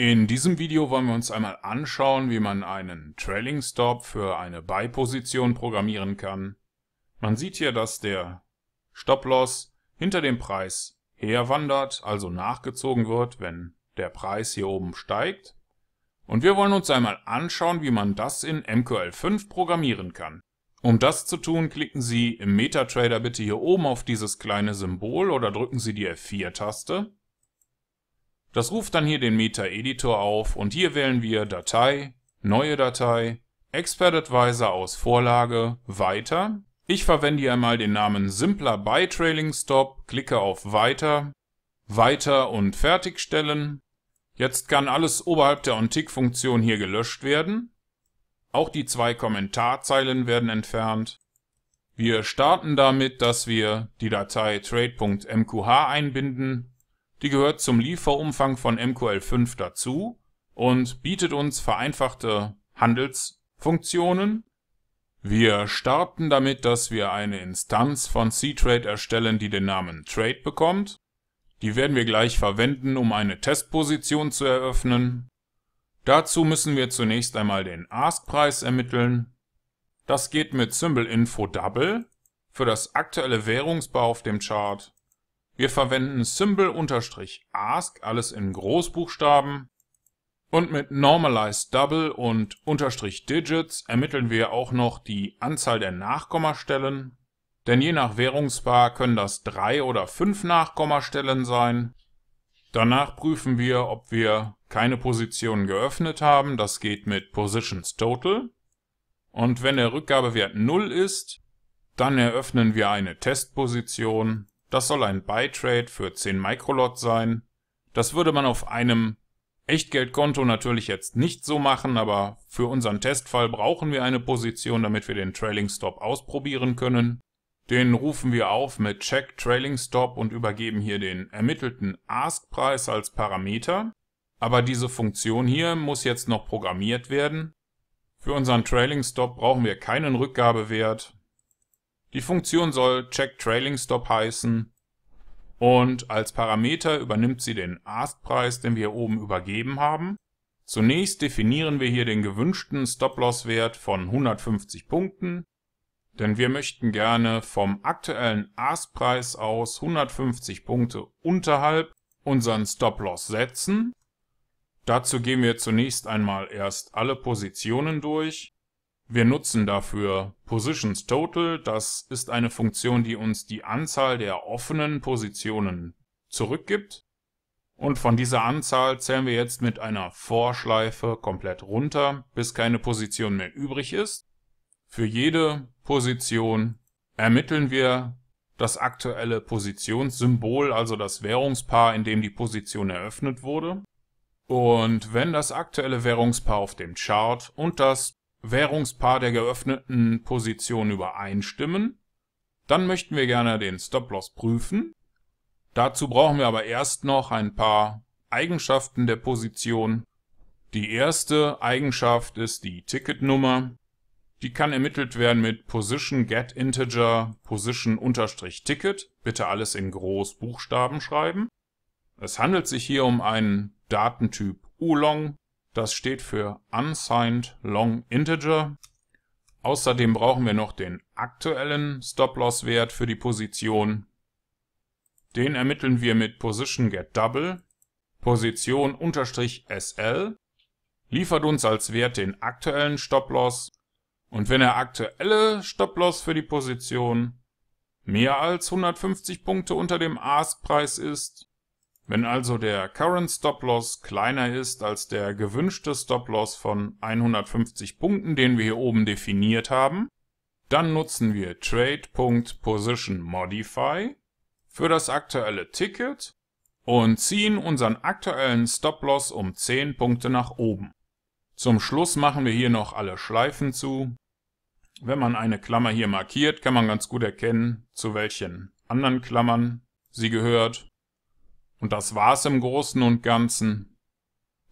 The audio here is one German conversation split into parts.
In diesem Video wollen wir uns einmal anschauen, wie man einen Trailing Stop für eine Buy-Position programmieren kann. Man sieht hier, dass der Stop-Loss hinter dem Preis herwandert, also nachgezogen wird, wenn der Preis hier oben steigt. Und wir wollen uns einmal anschauen, wie man das in MQL5 programmieren kann. Um das zu tun, klicken Sie im MetaTrader bitte hier oben auf dieses kleine Symbol oder drücken Sie die F4-Taste. Das ruft dann hier den Meta-Editor auf und hier wählen wir Datei, Neue Datei, Expert Advisor aus Vorlage, Weiter. Ich verwende hier einmal den Namen Simpler by Trailing Stop, klicke auf Weiter, Weiter und Fertigstellen. Jetzt kann alles oberhalb der OnTick-Funktion hier gelöscht werden. Auch die zwei Kommentarzeilen werden entfernt. Wir starten damit, dass wir die Datei trade.mqh einbinden die gehört zum Lieferumfang von MQL5 dazu und bietet uns vereinfachte Handelsfunktionen. Wir starten damit, dass wir eine Instanz von Ctrade erstellen, die den Namen Trade bekommt. Die werden wir gleich verwenden, um eine Testposition zu eröffnen. Dazu müssen wir zunächst einmal den Ask-Preis ermitteln. Das geht mit Symbol Info Double für das aktuelle Währungspaar auf dem Chart wir verwenden Symbol-Ask, alles in Großbuchstaben. Und mit Normalized Double und Unterstrich Digits ermitteln wir auch noch die Anzahl der Nachkommastellen. Denn je nach Währungspaar können das drei oder fünf Nachkommastellen sein. Danach prüfen wir, ob wir keine Positionen geöffnet haben. Das geht mit Positions Total. Und wenn der Rückgabewert 0 ist, dann eröffnen wir eine Testposition das soll ein Buy-Trade für 10 Microlot sein. Das würde man auf einem Echtgeldkonto natürlich jetzt nicht so machen, aber für unseren Testfall brauchen wir eine Position, damit wir den Trailing Stop ausprobieren können. Den rufen wir auf mit Check Trailing Stop und übergeben hier den ermittelten Ask-Preis als Parameter. Aber diese Funktion hier muss jetzt noch programmiert werden. Für unseren Trailing Stop brauchen wir keinen Rückgabewert, die Funktion soll checkTrailingStop heißen und als Parameter übernimmt sie den Askpreis, den wir oben übergeben haben. Zunächst definieren wir hier den gewünschten Stop-Loss-Wert von 150 Punkten, denn wir möchten gerne vom aktuellen Askpreis aus 150 Punkte unterhalb unseren Stop-Loss setzen. Dazu gehen wir zunächst einmal erst alle Positionen durch wir nutzen dafür Positions Total. Das ist eine Funktion, die uns die Anzahl der offenen Positionen zurückgibt. Und von dieser Anzahl zählen wir jetzt mit einer Vorschleife komplett runter, bis keine Position mehr übrig ist. Für jede Position ermitteln wir das aktuelle Positionssymbol, also das Währungspaar, in dem die Position eröffnet wurde. Und wenn das aktuelle Währungspaar auf dem Chart und das Währungspaar der geöffneten Position übereinstimmen. Dann möchten wir gerne den Stop-Loss prüfen. Dazu brauchen wir aber erst noch ein paar Eigenschaften der Position. Die erste Eigenschaft ist die Ticketnummer. Die kann ermittelt werden mit Position Get Integer Position unterstrich Ticket. Bitte alles in Großbuchstaben schreiben. Es handelt sich hier um einen Datentyp Oolong das steht für Unsigned Long Integer. Außerdem brauchen wir noch den aktuellen Stop-Loss-Wert für die Position. Den ermitteln wir mit Position Get Double, Position unterstrich SL, liefert uns als Wert den aktuellen Stop-Loss und wenn der aktuelle Stop-Loss für die Position mehr als 150 Punkte unter dem Ask-Preis ist, wenn also der Current Stop Loss kleiner ist als der gewünschte Stop Loss von 150 Punkten, den wir hier oben definiert haben, dann nutzen wir Trade.PositionModify für das aktuelle Ticket und ziehen unseren aktuellen Stop Loss um 10 Punkte nach oben. Zum Schluss machen wir hier noch alle Schleifen zu. Wenn man eine Klammer hier markiert, kann man ganz gut erkennen, zu welchen anderen Klammern sie gehört. Und das war's im Großen und Ganzen.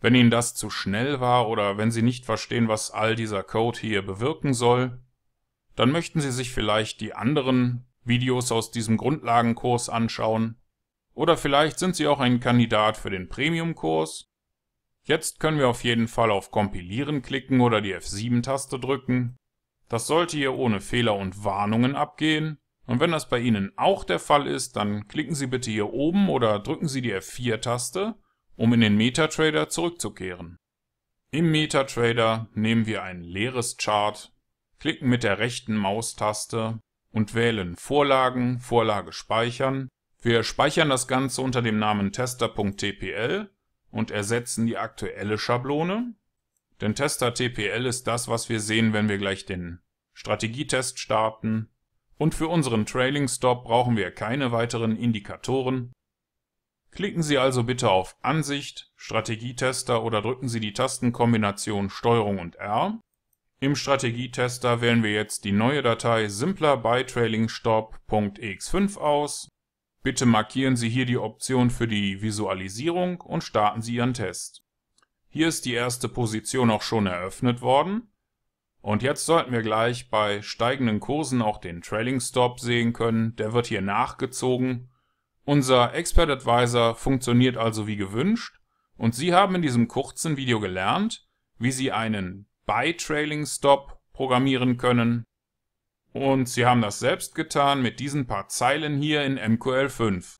Wenn Ihnen das zu schnell war oder wenn Sie nicht verstehen, was all dieser Code hier bewirken soll, dann möchten Sie sich vielleicht die anderen Videos aus diesem Grundlagenkurs anschauen oder vielleicht sind Sie auch ein Kandidat für den Premium-Kurs. Jetzt können wir auf jeden Fall auf Kompilieren klicken oder die F7-Taste drücken. Das sollte hier ohne Fehler und Warnungen abgehen und wenn das bei Ihnen auch der Fall ist, dann klicken Sie bitte hier oben oder drücken Sie die F4-Taste, um in den MetaTrader zurückzukehren. Im MetaTrader nehmen wir ein leeres Chart, klicken mit der rechten Maustaste und wählen Vorlagen, Vorlage speichern. Wir speichern das Ganze unter dem Namen tester.tpl und ersetzen die aktuelle Schablone. Denn tester.tpl ist das, was wir sehen, wenn wir gleich den Strategietest starten und für unseren Trailing Stop brauchen wir keine weiteren Indikatoren. Klicken Sie also bitte auf Ansicht, Strategietester oder drücken Sie die Tastenkombination STRG und R. Im Strategietester wählen wir jetzt die neue Datei simpler by trailing stop.x5 aus. Bitte markieren Sie hier die Option für die Visualisierung und starten Sie Ihren Test. Hier ist die erste Position auch schon eröffnet worden. Und jetzt sollten wir gleich bei steigenden Kursen auch den Trailing Stop sehen können. Der wird hier nachgezogen. Unser Expert Advisor funktioniert also wie gewünscht. Und Sie haben in diesem kurzen Video gelernt, wie Sie einen Buy Trailing Stop programmieren können. Und Sie haben das selbst getan mit diesen paar Zeilen hier in MQL5.